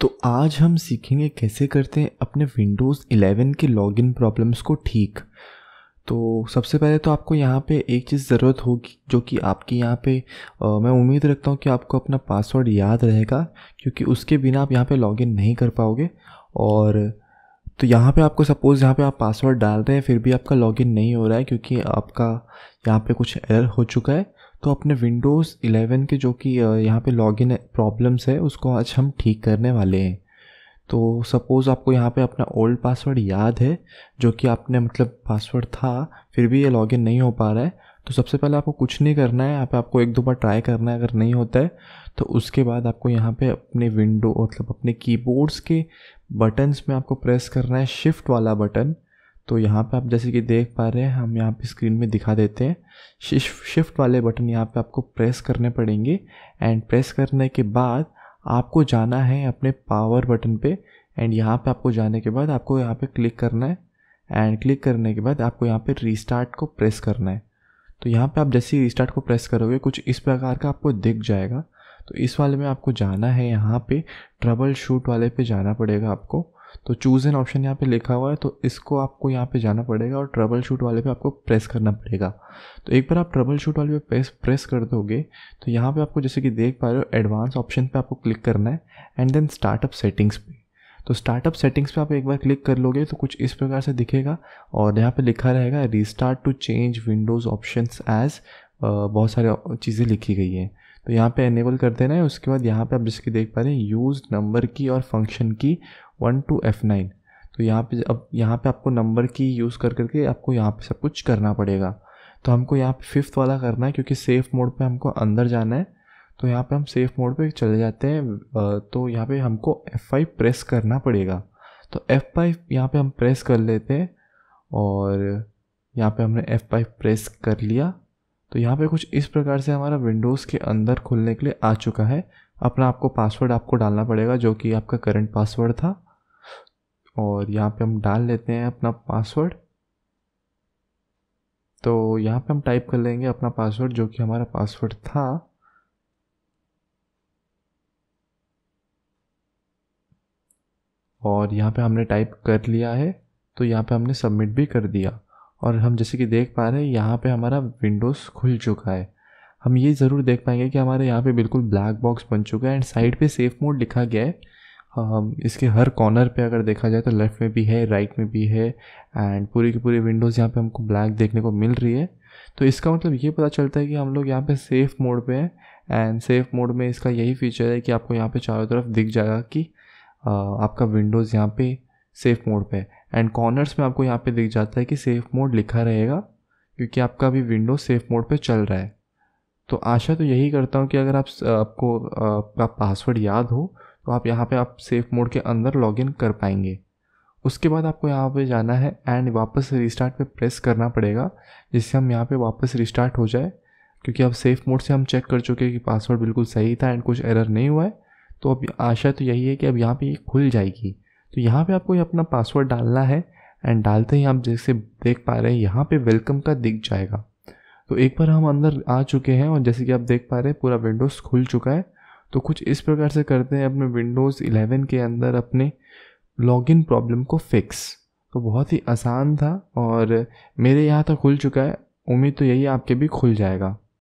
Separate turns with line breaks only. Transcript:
तो आज हम सीखेंगे कैसे करते हैं अपने विंडोज़ 11 के लॉगिन प्रॉब्लम्स को ठीक तो सबसे पहले तो आपको यहाँ पे एक चीज़ ज़रूरत होगी जो कि आपकी यहाँ पे आ, मैं उम्मीद रखता हूँ कि आपको अपना पासवर्ड याद रहेगा क्योंकि उसके बिना आप यहाँ पे लॉगिन नहीं कर पाओगे और तो यहाँ पे आपको सपोज़ यहाँ पे आप पासवर्ड डाल रहे हैं फिर भी आपका लॉगिन नहीं हो रहा है क्योंकि आपका यहाँ पे कुछ एरर हो चुका है तो अपने विंडोज़ इलेवन के जो कि यहाँ पे लॉगिन प्रॉब्लम्स है उसको आज हम ठीक करने वाले हैं तो सपोज़ आपको यहाँ पे अपना ओल्ड पासवर्ड याद है जो कि आपने मतलब पासवर्ड था फिर भी ये लॉगिन नहीं हो पा रहा है तो सबसे पहले आपको कुछ नहीं करना है यहाँ पे आपको एक दो बार ट्राई करना है अगर नहीं होता है तो उसके बाद आपको यहाँ पे अपने विंडो मतलब अपने कीबोर्ड्स के बटन्स में आपको प्रेस करना है शिफ्ट वाला बटन तो यहाँ पे आप जैसे कि देख पा रहे हैं हम यहाँ पे स्क्रीन में दिखा देते हैं शिफ्ट वाले बटन यहाँ पे आपको प्रेस करने पड़ेंगे एंड प्रेस करने के बाद आपको जाना है अपने पावर बटन पे एंड यहाँ पे आपको जाने के बाद आपको यहाँ पे क्लिक करना है एंड क्लिक करने के बाद आपको यहाँ पे रीस्टार्ट को प्रेस करना है तो यहाँ पे आप जैसे ही रिस्टार्ट को प्रेस करोगे कुछ इस प्रकार का आपको दिख जाएगा तो इस वाले में आपको जाना है यहाँ पे ट्रबल शूट वाले पे जाना पड़ेगा आपको तो चूज़ एन ऑप्शन यहाँ पे लिखा हुआ है तो इसको आपको यहाँ पे जाना पड़ेगा और ट्रबल शूट वाले पे आपको प्रेस करना पड़ेगा तो एक बार आप ट्रबल शूट वाले पे प्रेस प्रेस कर दोगे तो यहाँ पे आपको जैसे कि देख पा रहे हो एडवांस ऑप्शन पे आपको क्लिक करना है एंड देन स्टार्टअप सेटिंग्स पे तो स्टार्टअप सेटिंग्स पे आप एक बार क्लिक कर लोगे तो कुछ इस प्रकार से दिखेगा और यहाँ पे लिखा रहेगा restart to change Windows options as बहुत सारे चीज़ें लिखी गई हैं तो यहाँ पे एनेबल कर देना है उसके बाद यहाँ पे आप जिसकी देख पा रहे हैं यूज़ नंबर की और फंक्शन की वन टू एफ़ नाइन तो यहाँ पे अब यहाँ पे आपको नंबर की यूज़ कर करके आपको यहाँ पे सब कुछ करना पड़ेगा तो हमको यहाँ पे फिफ्थ वाला करना है क्योंकि सेफ मोड पे हमको अंदर जाना है तो यहाँ पे हम सेफ मोड पे चले जाते हैं तो यहाँ पे हमको F5 प्रेस करना पड़ेगा तो F5 यहाँ पर हम प्रेस कर लेते हैं और यहाँ पे हमने F5 प्रेस कर लिया तो यहाँ पे कुछ इस प्रकार से हमारा विंडोज़ के अंदर खुलने के लिए आ चुका है अपना आपको पासवर्ड आपको डालना पड़ेगा जो कि आपका करंट पासवर्ड था और यहाँ पे हम डाल लेते हैं अपना पासवर्ड तो यहाँ पे हम टाइप कर लेंगे अपना पासवर्ड जो कि हमारा पासवर्ड था और यहाँ पे हमने टाइप कर लिया है तो यहाँ पे हमने सबमिट भी कर दिया और हम जैसे कि देख पा रहे हैं यहाँ पे हमारा विंडोज़ खुल चुका है हम ये ज़रूर देख पाएंगे कि हमारे यहाँ पे बिल्कुल ब्लैक बॉक्स बन चुका है एंड साइड पे सेफ मोड लिखा गया है हम इसके हर कॉर्नर पे अगर देखा जाए तो लेफ़्ट में भी है राइट में भी है एंड पूरी की पूरी विंडोज़ यहाँ पे हमको ब्लैक देखने को मिल रही है तो इसका मतलब ये पता चलता है कि हम लोग यहाँ पे सेफ़ मोड पे हैं एंड सेफ़ मोड में इसका यही फीचर है कि आपको यहाँ पे चारों तरफ दिख जाएगा कि आपका विंडोज़ यहाँ पे सेफ़ मोड पे है एंड कॉर्नर्स में आपको यहाँ पे दिख जाता है कि सेफ़ मोड लिखा रहेगा क्योंकि आपका अभी विंडो सेफ़ मोड पे चल रहा है तो आशा तो यही करता हूँ कि अगर आप आपको आपका पासवर्ड याद हो तो आप यहाँ पे आप सेफ़ मोड के अंदर लॉगिन कर पाएंगे उसके बाद आपको यहाँ पे जाना है एंड वापस रिस्टार्ट पे प्रेस करना पड़ेगा जिससे हम यहाँ पे वापस रिस्टार्ट हो जाए क्योंकि अब सेफ़ मोड से हम चेक कर चुके हैं कि पासवर्ड बिल्कुल सही था एंड कुछ एरर नहीं हुआ है तो अब आशा तो यही है कि अब यहाँ पे ये खुल जाएगी तो यहाँ पे आपको अपना पासवर्ड डालना है एंड डालते ही आप जैसे देख पा रहे हैं यहाँ पे वेलकम का दिख जाएगा तो एक बार हम अंदर आ चुके हैं और जैसे कि आप देख पा रहे हैं पूरा विंडोज़ खुल चुका है तो कुछ इस प्रकार से करते हैं अपने विंडोज़ इलेवन के अंदर अपने लॉगिन प्रॉब्लम को फिक्स तो बहुत ही आसान था और मेरे यहाँ तो खुल चुका है उम्मीद तो यही आपके भी खुल जाएगा